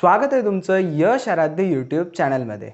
स्वागत आहे तुमचं यश आराध्य यूट्यूब चॅनलमध्ये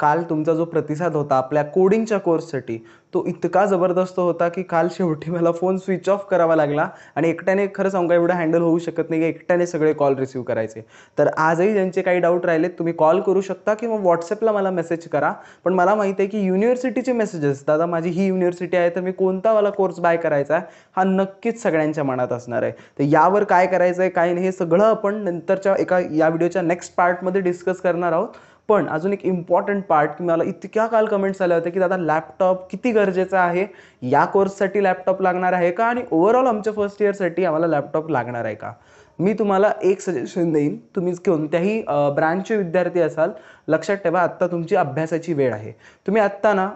काल तुमचा जो प्रतिसाद होता आपल्या कोडिंगच्या कोर्ससाठी तो इतका जबरदस्त होता की काल शेवटी मला फोन स्विच ऑफ करावा लागला आणि एकट्याने खरं सांगा एवढं हँडल होऊ शकत नाही की एकट्याने सगळे कॉल रिसिव्ह करायचे तर आजही ज्यांचे काही डाऊट राहिलेत तुम्ही कॉल करू शकता किंवा व्हॉट्सअपला मला मेसेज करा पण मला माहिती आहे की युनिव्हर्सिटीचे मेसेजेस दादा माझी ही युनिव्हर्सिटी आहे तर मी कोणता मला कोर्स बाय करायचा आहे हा नक्कीच सगळ्यांच्या मनात असणार आहे तर यावर काय करायचं आहे काय नाही हे सगळं आपण नंतरच्या एका या व्हिडिओच्या नेक्स्ट पार्टमध्ये डिस्कस करणार आहोत पण अजून एक इम्पॉर्टंट पार्ट की मला इतक्या काल कमेंट्स आल्या होत्या की दादा लॅपटॉप किती गरजेचा आहे या कोर्ससाठी लॅपटॉप लागणार आहे का आणि ओव्हरऑल आमच्या फर्स्ट इयरसाठी आम्हाला लॅपटॉप लागणार आहे का मी तुम्हाला एक सजेशन देईन तुम्ही कोणत्याही ब्रँचचे विद्यार्थी असाल लक्षात ठेवा आत्ता तुमची अभ्यासाची वेळ आहे तुम्ही आत्ता ना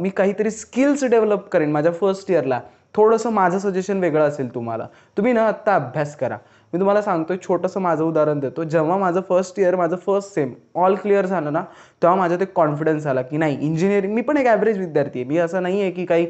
मी काहीतरी स्किल्स डेव्हलप करेन माझ्या फर्स्ट इयरला थोडंसं माझं सजेशन वेगळं असेल तुम्हाला तुम्ही ना आत्ता अभ्यास करा मी तुम्हाला सांगतो छोटंसं माझं उदाहरण देतो जेव्हा माझं फर्स्ट इयर माझं फर्स्ट सेम ऑल क्लिअर झालं ना तेव्हा माझ्यात एक कॉन्फिडन्स आला की नाही इंजिनिअरिंग मी पण एक ॲव्हरेज विद्यार्थी आहे मी असं नाही आहे की काही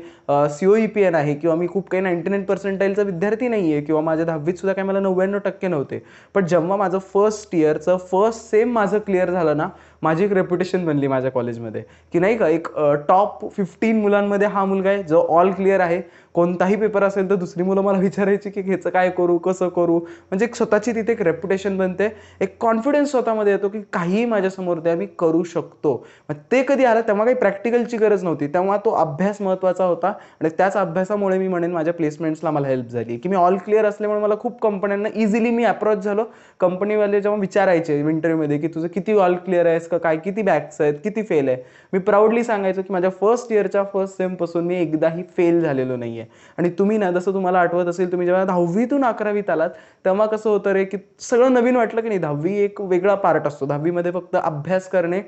सीओ ई पी एन आहे किंवा मी खूप काही नाईंटी नाईन पर्सेंटाईलचा विद्यार्थी नाही आहे किंवा माझ्या दहावीत सुद्धा काही मला नव्याण्णव टक्के नव्हते पण जेव्हा माझं फर्स्ट इयरचं फर्स्ट सेम माझं क्लिअर झालं ना माझी एक रेप्युटेशन बनली माझ्या कॉलेजमध्ये की नाही का एक टॉप फिफ्टीन मुलांमध्ये हा मुलगा आहे जो ऑल क्लिअर आहे कोणताही पेपर असेल तर दुसरी मुलं मला विचारायची की ह्याचं काय करू कसं करू म्हणजे एक स्वतःची तिथे एक रेप्युटेशन बनते एक कॉन्फिडन्स स्वतःमध्ये येतो की काहीही माझ्यासमोर ते मी करू शकतो मग ते कधी आलं तेव्हा काही प्रॅक्टिकलची गरज नव्हती तेव्हा तो अभ्यास महत्त्वाचा होता आणि त्याच अभ्यासामुळे मी म्हणेन माझ्या प्लेसमेंट्सला मला हेल्प झाली की मी ऑल क्लिअर असल्यामुळे मला खूप कंपन्यांना इझिली मी अप्रोच झालो कंपनीवाले जेव्हा विचारायचे इंटरव्ह्यूमध्ये की तुझं किती ऑल क्लिअर आहे काय किती बॅक्स आहेत किती फेल आहे मी प्राऊडली सांगायचो की माझ्या फर्स्ट इयरच्या फर्स्ट सेम पासून मी एकदाही फेल झालेलो नाहीये आणि तुम्ही ना जसं तुम्हाला आठवत असेल तुम्ही जेव्हा दहावीतून अकरावीत आलात तेव्हा कसं होतं रे की सगळं नवीन वाटलं की नाही दहावी एक वेगळा पार्ट असतो दहावीमध्ये फक्त अभ्यास करणे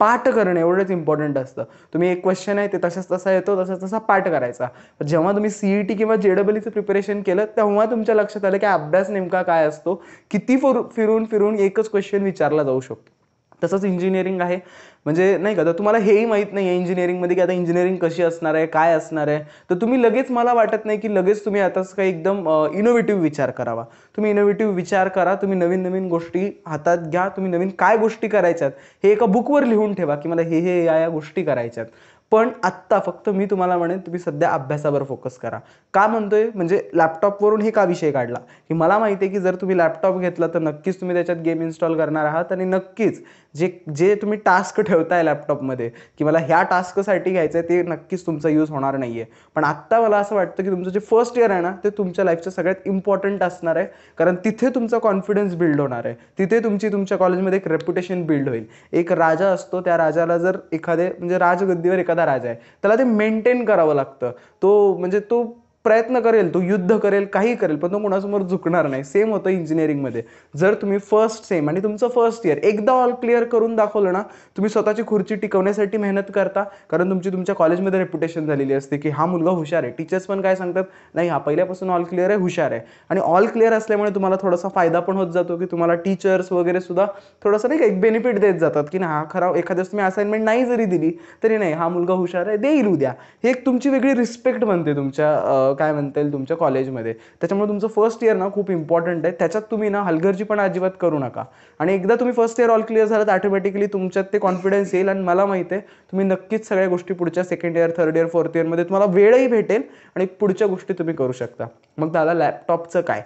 पाठ करणे एवढंच इम्पॉर्टंट असतं तुम्ही एक क्वेश्चन आहे ते तशाच तसा येतो तसाच तसा पाठ करायचा जेव्हा तुम्ही सीईटी e किंवा जेडबलीचं प्रिपरेशन केलं तेव्हा तुमच्या लक्षात आलं की अभ्यास नेमका काय असतो किती फिरून फिरून एकच क्वेश्चन विचारला जाऊ शकतो तसंच इंजिनिअरिंग आहे म्हणजे नाही का तर तुम्हाला हेही माहीत नाही आहे इंजिनिअरिंगमध्ये की आता इंजिनिअरिंग कशी असणार आहे काय असणार आहे तर तुम्ही लगेच मला वाटत नाही की लगेच तुम्ही आताच काही एकदम इनोव्हेटिव्ह विचार करावा तुम्ही इनोव्हेटिव्ह विचार करा तुम्ही नवीन नवीन गोष्टी हातात घ्या तुम्ही नवीन काय गोष्टी करायच्यात हे एका बुकवर लिहून ठेवा की मला हे हे या या गोष्टी करायच्यात पण आत्ता फक्त मी तुम्हाला म्हणेन तुम्ही सध्या अभ्यासावर फोकस करा का म्हणतोय म्हणजे लॅपटॉपवरून हे का विषय काढला की मला माहिती आहे की जर तुम्ही लॅपटॉप घेतला तर नक्कीच तुम्ही त्याच्यात गेम इन्स्टॉल करणार आहात आणि नक्कीच जे जे तुम्ही टास्क ठेवताय लॅपटॉपमध्ये की मला ह्या टास्कसाठी घ्यायचं आहे ते नक्कीच तुमचा यूज होणार नाही आहे पण आत्ता मला असं वाटतं की तुमचं जे फर्स्ट इयर आहे ना ते तुमच्या लाईफचं सगळ्यात इम्पॉर्टंट असणार आहे कारण तिथे तुमचा कॉन्फिडन्स बिल्ड होणार आहे तिथे तुमची तुमच्या कॉलेजमध्ये एक रेप्युटेशन बिल्ड होईल एक राजा असतो त्या राजाला जर एखादे म्हणजे राजगद्दीवर एखादा राजा आहे त्याला ते मेंटेन करावं लागतं तो म्हणजे तो प्रयत्न करेल तो युद्ध करेल काही करेल पण तो कोणासमोर झुकणार नाही सेम होतं इंजिनिअरिंगमध्ये जर तुम्ही फर्स्ट सेम आणि तुमचं फर्स्ट इयर एकदा ऑल क्लिअर करून दाखवलं ना तुम्ही स्वतःची खुर्ची टिकवण्यासाठी मेहनत करता कारण तुमची तुमच्या कॉलेजमध्ये रेप्युटेशन झालेली असते की हा मुलगा हुशार आहे टीचर्स पण काय सांगतात नाही हा पहिल्यापासून ऑल क्लिअर आहे हुशार आहे आणि ऑल क्लिअर असल्यामुळे तुम्हाला थोडासा फायदा पण होत जातो की तुम्हाला टीचर्स वगैरे सुद्धा थोडासा नाही एक बेनिफिट देत जातात की नाही हा खरा एखाद्या तुम्ही असाइनमेंट नाही जरी दिली तरी नाही हा मुलगा हुशार आहे देईल उद्या हे एक तुमची वेगळी रिस्पेक्ट बनते तुमच्या काय म्हणता येईल तुमच्या कॉलेजमध्ये त्याच्यामुळे तुमचं फर्स्ट इयर ना खूप इम्पॉर्टंट आहे त्याच्यात तुम्ही ना हलगर्जी पण अजिबात करू नका आणि एकदा तुम्ही फर्स्ट इयर ऑल क्लिअर झालं तर ऑटोमॅटिकली तुमच्यात ते कॉन्फिडन्स येईल आणि मला माहिती आहे तुम्ही नक्कीच सगळ्या गोष्टी पुढच्या second year third year fourth इयरमध्ये तुम्हाला वेळही भेटेल आणि पुढच्या गोष्टी तुम्ही करू शकता मग त्याला लॅपटॉपचं काय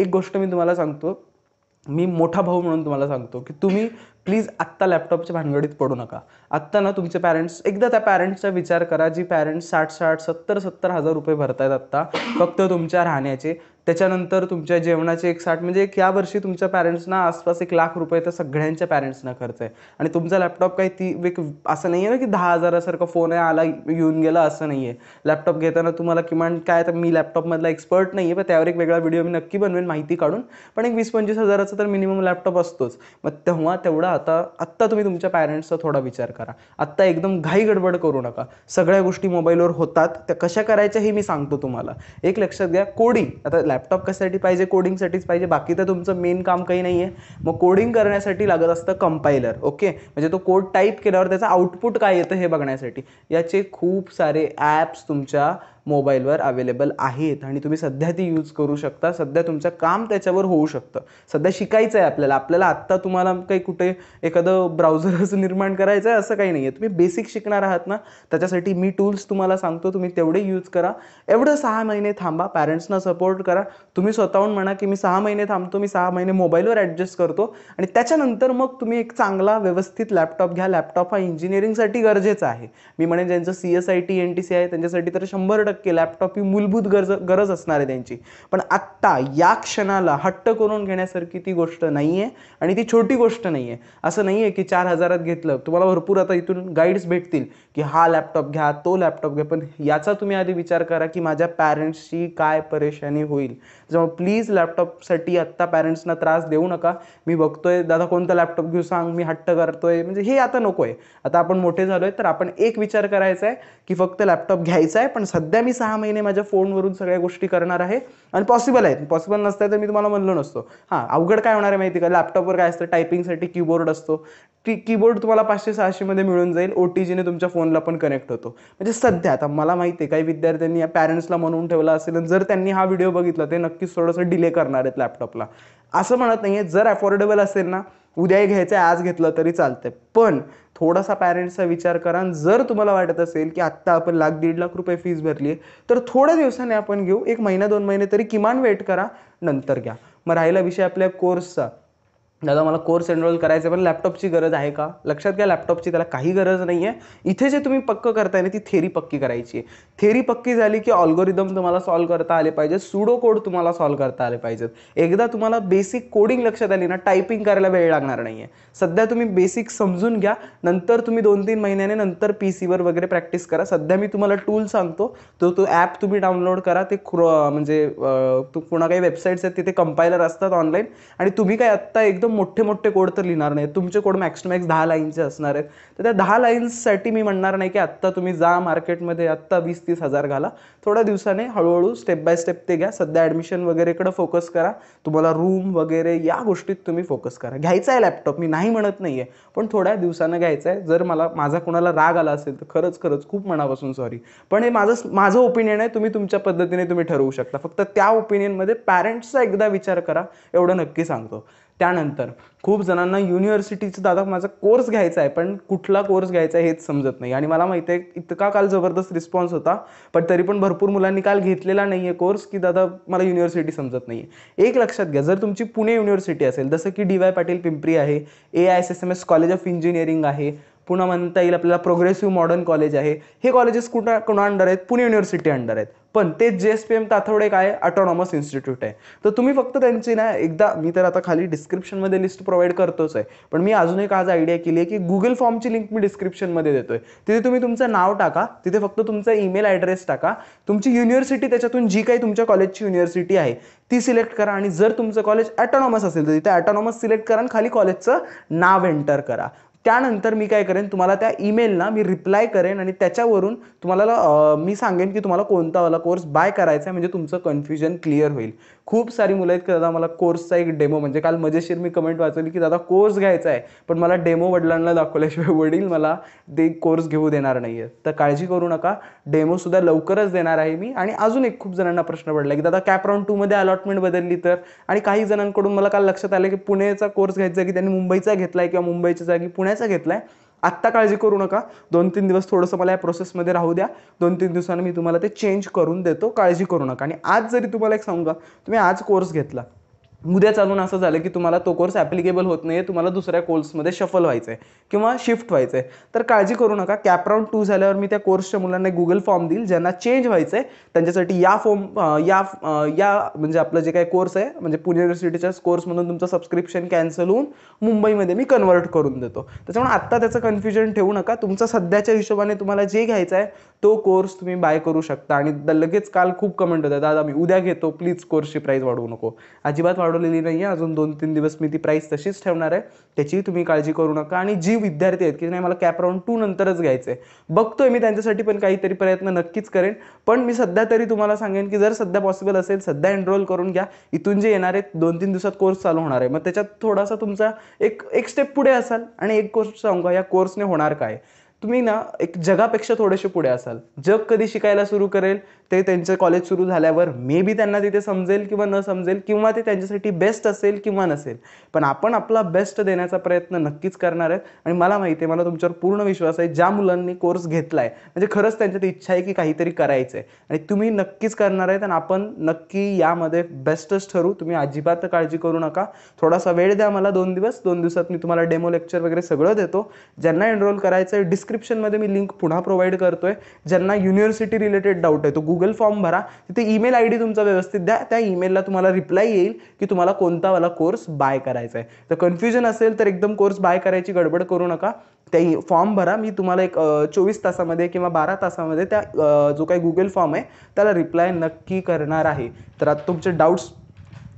एक गोष्ट मी तुम्हाला सांगतो मी मोठा भाऊ म्हणून तुम्हाला सांगतो की तुम्ही प्लीज आत्ता लॅपटॉपच्या भानगडीत पडू नका आत्ता ना तुमचे पॅरेंट्स एकदा त्या पॅरेंट्सचा विचार करा जी पॅरेंट्स साठ साठ सत्तर सत्तर हजार रुपये भरतायत आत्ता फक्त तुमच्या राहण्याचे त्याच्यानंतर तुमच्या जेवणाचे एक साठ म्हणजे एक या वर्षी तुमच्या पॅरेंट्सना आसपास एक लाख रुपये तर सगळ्यांच्या पॅरेंट्सना खर्च आहे आणि तुमचा लॅपटॉप काही ती एक असं नाही आहे ना की दहा हजारासारखं फोन आहे आला येऊन गेला असं नाही आहे लॅपटॉप घेताना तुम्हाला किमान काय तर मी लॅपटॉपमधला एक्सपर्ट नाही आहे पण त्यावर एक वेगळा व्हिडिओ मी नक्की बनवेन माहिती काढून पण एक वीस पंचवीस हजाराचा तर मिनिमम लॅपटॉप असतोच मग तेव्हा तेवढा आता आत्ता तुम्ही तुमच्या पॅरेंट्सचा थोडा विचार करा आत्ता एकदम घाई गडबड करू नका सगळ्या गोष्टी मोबाईलवर होतात त्या कशा करायच्या हे मी सांगतो तुम्हाला एक लक्षात घ्या कोडिंग आता लॅप लॅपटॉप कशासाठी पाहिजे कोडिंगसाठीच पाहिजे बाकी तर तुमचं मेन काम काही नाही आहे मग कोडिंग करण्यासाठी लागत असतं कंपायलर ओके म्हणजे तो कोड टाईप केल्यावर त्याचा आउटपुट काय येतं हे बघण्यासाठी याचे खूप सारे ॲप्स तुमच्या मोबाईलवर अवेलेबल आहेत आणि तुम्ही सध्या ती यूज करू शकता सध्या तुमचं काम त्याच्यावर होऊ शकतं सध्या शिकायचं आहे आपल्याला आपल्याला आत्ता तुम्हाला काही कुठे एखादं ब्राउझरच निर्माण करायचं आहे असं काही नाही आहे तुम्ही बेसिक शिकणार आहात ना त्याच्यासाठी मी टूल्स तुम्हाला सांगतो तुम्ही तेवढे यूज करा एवढं सहा महिने थांबा पॅरेंट्सना सपोर्ट करा तुम्ही स्वतःहून म्हणा की मी सहा महिने थांबतो मी सहा महिने मोबाईलवर ऍडजस्ट करतो आणि त्याच्यानंतर मग तुम्ही एक चांगला व्यवस्थित लॅपटॉप घ्या लॅपटॉप हा इंजिनिअरिंगसाठी गरजेचा आहे मी म्हणेन ज्यांचं C S I T N T C आहे त्यांच्यासाठी तर शंभर टक्के लॅपटॉप ही मूलभूत गरज गरज असणार आहे त्यांची पण आत्ता या क्षणाला हट्ट करून घेण्यासारखी ती गोष्ट नाहीये आणि ती छोटी गोष्ट नाही आहे असं नाहीये की चार हजारात घेतलं तुम्हाला भरपूर आता इथून गाईड्स भेटतील की हा लॅपटॉप घ्या तो लॅपटॉप घ्या पण याचा तुम्ही आधी विचार करा की माझ्या पॅरेंट्सची काय परेशानी होईल जेव्हा प्लीज लॅपटॉपसाठी आत्ता पॅरेंट्सना त्रास देऊ नका मी बघतोय दादा कोणता लॅपटॉप घेऊ सांग मी हट्ट करतोय म्हणजे हे आता नको आहे आता आपण मोठे झालोय तर आपण एक विचार करायचा आहे की फक्त लॅपटॉप घ्यायचा आहे पण सध्या मी सहा महिने माझ्या फोनवरून सगळ्या गोष्टी करणार आहे आणि पॉसिबल आहेत पॉसिबल नसतं तर मी तुम्हाला म्हणलो नसतो हां अवघड काय होणार आहे माहिती का लॅपटॉपवर काय असतं टायपिंगसाठी कीबोर्ड असतो की कीबोर्ड तुम्हाला पाचशे सहाशेमध्ये मिळून जाईल ओ टी जीने तुमच्या फोनला पण कनेक्ट होतो म्हणजे सध्या आता मला माहिती आहे काही विद्यार्थ्यांनी या पॅरेंट्सला म्हणून ठेवला असेल जर त्यांनी हा व्हिडिओ बघितला ते नक्कीच थोडंसं डिले करणार आहेत लॅपटॉपला असं म्हणत नाही जर अफोर्डेबल असेल ना उद्याही घ्यायचं आहे आज घेतलं तरी चालतंय पण थोडासा पॅरेंट्सचा विचार करा जर तुम्हाला वाटत असेल की आत्ता आपण लाख दीड लाख रुपये फीज भरली आहे तर थोड्या दिवसाने आपण घेऊ एक महिना दोन महिने तरी किमान वेट करा नंतर घ्या मग राहिला विषय आपल्या कोर्सचा दादा मला कोर्स एनरोल करायचा आहे पण लॅपटॉपची गरज आहे का लक्षात घ्या लॅपटॉपची त्याला काही गरज नाही आहे इथे जे तुम्ही पक्कं करताय ना ती थेरी पक्की करायची आहे थेरी पक्की झाली की ऑल्गोरिदम तुम्हाला सॉल्व करता आले पाहिजे सुडो कोड तुम्हाला सॉल्व करता आले पाहिजेत एकदा तुम्हाला बेसिक कोडिंग लक्षात आली ना टायपिंग करायला वेळ लागणार नाही आहे सध्या तुम्ही बेसिक समजून घ्या नंतर तुम्ही दोन तीन महिन्याने नंतर पी सीवर वगैरे प्रॅक्टिस करा सध्या मी तुम्हाला टूल सांगतो तो तो ॲप तुम्ही डाउनलोड करा ते म्हणजे तू काही वेबसाईट्स आहेत तिथे कंपायलर असतात ऑनलाईन आणि तुम्ही काय आत्ता एकदम मोठे मोठे कोड तर लिहिणार नाही तुमचे कोड मॅक्स टू मॅक्स दहा लाईनचे असणार आहेत तर त्या दहा लाईन्ससाठी मी म्हणणार नाही की आत्ता तुम्ही जा मार्केटमध्ये आत्ता वीस तीस हजार घाला थोड्या दिवसाने हळूहळू स्टेप बाय स्टेप ते घ्या सध्या ॲडमिशन वगैरेकडे फोकस करा तुम्हाला रूम वगैरे या गोष्टीत तुम्ही फोकस करा घ्यायचा आहे लॅपटॉप मी नाही म्हणत नाही आहे पण थोड्या दिवसानं घ्यायचा आहे जर मला माझा कोणाला राग आला असेल तर खरंच खरंच खूप मनापासून सॉरी पण हे माझं माझं ओपिनियन आहे तुम्ही तुमच्या पद्धतीने तुम्ही ठरवू शकता फक्त त्या ओपिनियनमध्ये पॅरेंट्सचा एकदा विचार करा एवढं नक्की सांगतो त्यानंतर खूप जणांना युनिव्हर्सिटीचं दादा माझा कोर्स घ्यायचा आहे पण कुठला कोर्स घ्यायचा आहे हेच समजत नाही आणि मला माहिती आहे इतका काल जबरदस्त रिस्पॉन्स होता पण तरी पण भरपूर मुलांनी काल घेतलेला नाही आहे कोर्स की दादा मला युनिव्हर्सिटी समजत नाही आहे एक लक्षात घ्या जर तुमची पुणे युनिव्हर्सिटी असेल जसं की डी वाय पाटील पिंपरी आहे A I S S M S college of engineering आहे पुन्हा म्हणता येईल आपल्याला प्रोग्रेसिव्ह मॉडर्न कॉलेज आहे हे कॉलेजेस कुठं कोणा अंडर आहेत पुणे युनिव्हर्सिटी अंडर आहेत पण ते जे एस पी एम ताथवडे काय ऑटोनॉमस इन्स्टिट्यूट आहे तर तुम्ही फक्त त्यांची ना एकदा मी तर आता खाली डिस्क्रिप्शनमध्ये लिस्ट प्रोव्हाइड करतोच आहे पण मी अजून एक आज आयडिया केली आहे की गुगल फॉर्मची लिंक मी डिस्क्रिप्शनमध्ये देतोय तिथे तुम्ही तुमचं नाव टाका तिथे फक्त तुमचा ईमेल ॲड्रेस टाका तुमची युनिव्हर्सिटी त्याच्यातून जी काही तुमच्या कॉलेजची युनिव्हर्सिटी आहे ती सिलेक्ट करा आणि जर तुमचं कॉलेज ॲटॉनॉमस असेल तर तिथे ॲटोनॉमस सिलेक्ट करा आणि खाली कॉलेजचं नाव एंटर करा त्यानंतर मी काय करेन तुम्हाला त्या ईमेलला मी रिप्लाय करेन आणि त्याच्यावरून तुम्हाला मी सांगेन की तुम्हाला वाला कोर्स बाय करायचा आहे म्हणजे तुमचं कन्फ्युजन क्लिअर होईल खूप सारी मुलं आहेत की दादा मला कोर्सचा एक डेमो म्हणजे काल मजेशीर मी कमेंट वाचवली की दादा कोर्स घ्यायचा आहे पण मला डेमो वडिलांना दाखवल्याशिवाय वडील मला ते कोर्स घेऊ देणार नाही आहेत तर काळजी करू नका डेमोसुद्धा लवकरच देणार आहे मी आणि अजून एक खूप जणांना प्रश्न पडला की दादा कॅप टूमध्ये अलॉटमेंट बदलली तर आणि काही जणांकडून मला काल लक्षात आलं की पुण्याचा कोर्स घ्यायचा की त्यांनी मुंबईचा घेतला आहे किंवा मुंबईच्या जागी पुण्याचा घेतला आहे आत्ता काळजी करू नका दोन तीन दिवस थोडंसं मला या प्रोसेसमध्ये राहू द्या दोन तीन दिवसांनी मी तुम्हाला ते चेंज करून देतो काळजी करू नका आणि आज जरी तुम्हाला एक सांगू का तुम्ही आज कोर्स घेतला उद्या चालून असं झालं की तुम्हाला तो कोर्स ॲप्लिकेबल होत नाही आहे तुम्हाला दुसऱ्या कोर्समध्ये शफल व्हायचं आहे किंवा शिफ्ट व्हायचं आहे तर काळजी करू नका कॅपराउंड टू झाल्यावर मी त्या कोर्सच्या मुलांना गुगल फॉर्म देईल ज्यांना चेंज व्हायचं आहे त्यांच्यासाठी या फॉर्म या या म्हणजे आपलं जे काही कोर्स आहे म्हणजे पुणे युनिव्हर्सिटीच्या कोर्समधून तुमचं सबस्क्रिप्शन कॅन्सल होऊन मुंबईमध्ये मी कन्वर्ट करून देतो त्याच्यामुळे आत्ता त्याचं कन्फ्युजन ठेवू नका तुमचा सध्याच्या हिशोबाने तुम्हाला जे घ्यायचं आहे तो कोर्स तुम्ही बाय करू शकता आणि लगेच काल खूप कमेंट होतात दादा मी उद्या घेतो प्लीज कोर्सची प्राईस वाढवू नको अजिबात वाढवू वाढवलेली नाही आहे अजून दोन तीन दिवस मी ती प्राईस तशीच ठेवणार आहे त्याचीही तुम्ही काळजी करू नका आणि जी विद्यार्थी आहेत की नाही मला कॅप राऊंड टू नंतरच घ्यायचं बघतोय मी त्यांच्यासाठी पण काहीतरी प्रयत्न नक्कीच करेन पण मी सध्या तरी तुम्हाला सांगेन की जर सध्या पॉसिबल असेल सध्या एनरोल करून घ्या इथून जे येणार आहेत दोन तीन दिवसात कोर्स चालू होणार आहे मग त्याच्यात थोडासा तुमचा एक एक स्टेप पुढे असाल आणि एक कोर्स सांगू या कोर्सने होणार काय तुम्ही ना एक जगापेक्षा थोडेसे पुढे असाल जग कधी शिकायला सुरू करेल ते त्यांचं कॉलेज सुरू झाल्यावर मे बी त्यांना तिथे समजेल किंवा न समजेल किंवा ते त्यांच्यासाठी बेस्ट असेल किंवा नसेल पण आपण आपला बेस्ट देण्याचा प्रयत्न नक्कीच करणार आहेत आणि मला माहिती आहे मला तुमच्यावर पूर्ण विश्वास आहे ज्या मुलांनी कोर्स घेतला आहे म्हणजे खरंच त्यांच्यात इच्छा आहे की काहीतरी करायचं आहे आणि तुम्ही नक्कीच करणार आहेत आणि आपण नक्की यामध्ये बेस्टच ठरू तुम्ही अजिबात काळजी करू नका थोडासा वेळ द्या मला दोन दिवस दोन दिवसात मी तुम्हाला डेमो लेक्चर वगैरे सगळं देतो ज्यांना एनरोल करायचं आहे डिस्क डिस्क्रिप्शनमध्ये मी लिंक पुन्हा प्रोव्हाइड करतोय ज्यांना युनिव्हर्सिटी रिलेटेड डाऊट आहे तो गुगल फॉर्म भरा तिथे ईमेल आय डी तुमचा व्यवस्थित द्या त्या ईमेलला तुम्हाला रिप्लाय येईल की तुम्हाला कोणतावाला कोर्स बाय करायचा आहे तर कन्फ्युजन असेल तर एकदम कोर्स बाय करायची गडबड करू नका त्या फॉर्म e- भरा मी तुम्हाला एक चोवीस तासामध्ये किंवा बारा तासामध्ये त्या जो काही गुगल फॉर्म आहे त्याला रिप्लाय नक्की करणार आहे तर आता तुमचे डाऊट्स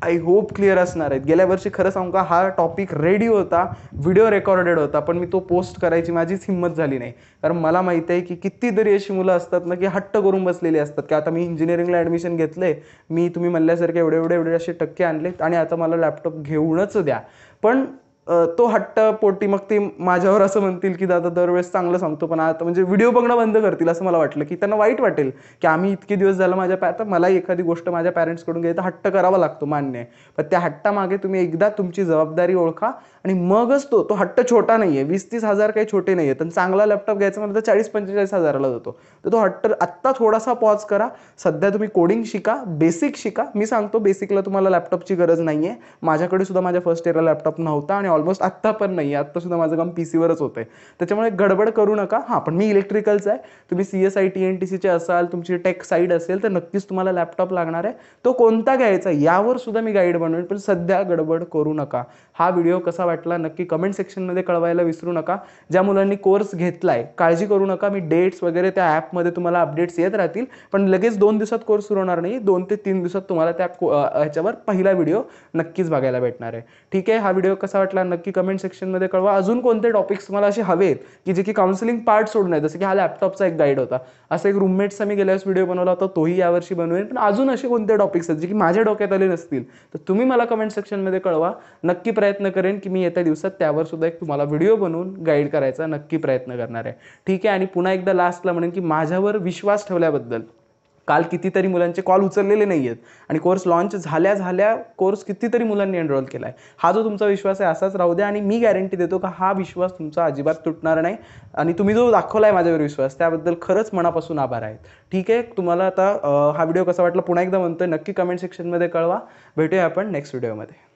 आय होप क्लिअर असणार आहेत गेल्या वर्षी खरं सांगू का हा टॉपिक रेडी होता व्हिडिओ रेकॉर्डेड होता पण मी तो पोस्ट करायची माझीच हिंमत झाली नाही कारण मला माहिती आहे की कितीतरी अशी मुलं असतात ना की हट्ट करून बसलेली असतात की आता मी इंजिनिअरिंगला ॲडमिशन घेतलं मी तुम्ही म्हणल्यासारखे एवढे एवढे एवढे असे टक्के आणले आणि आता मला लॅपटॉप घेऊनच द्या पण तो हट्ट पोटी मग ते माझ्यावर असं म्हणतील की दादा दरवेळेस चांगलं सांगतो पण आता म्हणजे व्हिडिओ बघणं बंद करतील असं मला वाटलं की त्यांना वाईट वाटेल की आम्ही इतके दिवस झालं माझ्या पॅ आता मलाही एखादी गोष्ट माझ्या पॅरेंट्सकडून घ्यायचं हट्ट करावा लागतो मान्य आहे पण त्या हट्टामागे तुम्ही एकदा तुमची जबाबदारी ओळखा आणि मगच तो तो हट्ट छोटा नाही आहे वीस तीस हजार काही छोटे नाही आहेत पण चांगला लॅपटॉप घ्यायचा म्हणजे तर चाळीस पंचेचाळीस हजाराला जातो तर तो हट्ट आत्ता थोडासा पॉज करा सध्या तुम्ही कोडिंग शिका बेसिक शिका मी सांगतो बेसिकला तुम्हाला लॅपटॉपची गरज नाही आहे माझ्याकडे सुद्धा माझ्या फर्स्ट इयरला लॅपटॉप नव्हता आणि ऑलमोस्ट आत्ता पण नाही आत्ता सुद्धा माझं काम पी सीवरच होतं आहे त्याच्यामुळे गडबड करू नका हां पण मी इलेक्ट्रिकलचं आहे तुम्ही C S I T N T सीचे असाल तुमची टेक साईड असेल तर नक्कीच तुम्हाला लॅपटॉप लागणार आहे तो कोणता घ्यायचा यावर सुद्धा मी गाईड बनवेन पण सध्या गडबड करू नका हा व्हिडिओ कसा वाटला नक्की कमेंट सेक्शनमध्ये कळवायला विसरू नका ज्या मुलांनी कोर्स घेतला काळजी करू नका मी डेट्स वगैरे त्या ॲपमध्ये तुम्हाला अपडेट्स येत राहतील पण लगेच दोन दिवसात कोर्स सुरू होणार नाही दोन ते तीन दिवसात तुम्हाला त्या ह्याच्यावर पहिला व्हिडिओ नक्कीच बघायला भेटणार आहे ठीक आहे हा व्हिडिओ कसा वाटला मला नक्की कमेंट सेक्शनमध्ये कळवा अजून कोणते टॉपिक्स मला असे हवेत की जे की काउन्सिलिंग पार्ट सोडून आहेत जसं की हा लॅपटॉपचा एक गाईड होता असं एक रूममेट्सचा मी गेल्यास व्हिडिओ बनवला होता तोही यावर्षी बनवेन पण अजून असे कोणते टॉपिक्स आहेत जे की माझ्या डोक्यात आले नसतील तर तुम्ही मला कमेंट सेक्शनमध्ये कळवा नक्की प्रयत्न करेन की मी येत्या दिवसात त्यावर सुद्धा एक तुम्हाला व्हिडिओ बनवून गाईड करायचा नक्की प्रयत्न करणार आहे ठीक आहे आणि पुन्हा एकदा लास्टला म्हणेन की माझ्यावर विश्वास ठेवल्याबद्दल काल कितीतरी मुलांचे कॉल उचललेले नाही आहेत आणि कोर्स लॉन्च झाल्या झाल्या कोर्स कितीतरी मुलांनी एनरोल केला आहे हा जो तुमचा विश्वास आहे असाच राहू द्या आणि मी गॅरंटी देतो का हा विश्वास तुमचा अजिबात तुटणार नाही आणि तुम्ही जो दाखवला आहे माझ्यावर विश्वास त्याबद्दल खरंच मनापासून आभार आहेत ठीक आहे तुम्हाला आता हा व्हिडिओ कसा वाटला पुन्हा एकदा म्हणतोय नक्की कमेंट सेक्शनमध्ये कळवा भेटूया आपण नेक्स्ट व्हिडिओमध्ये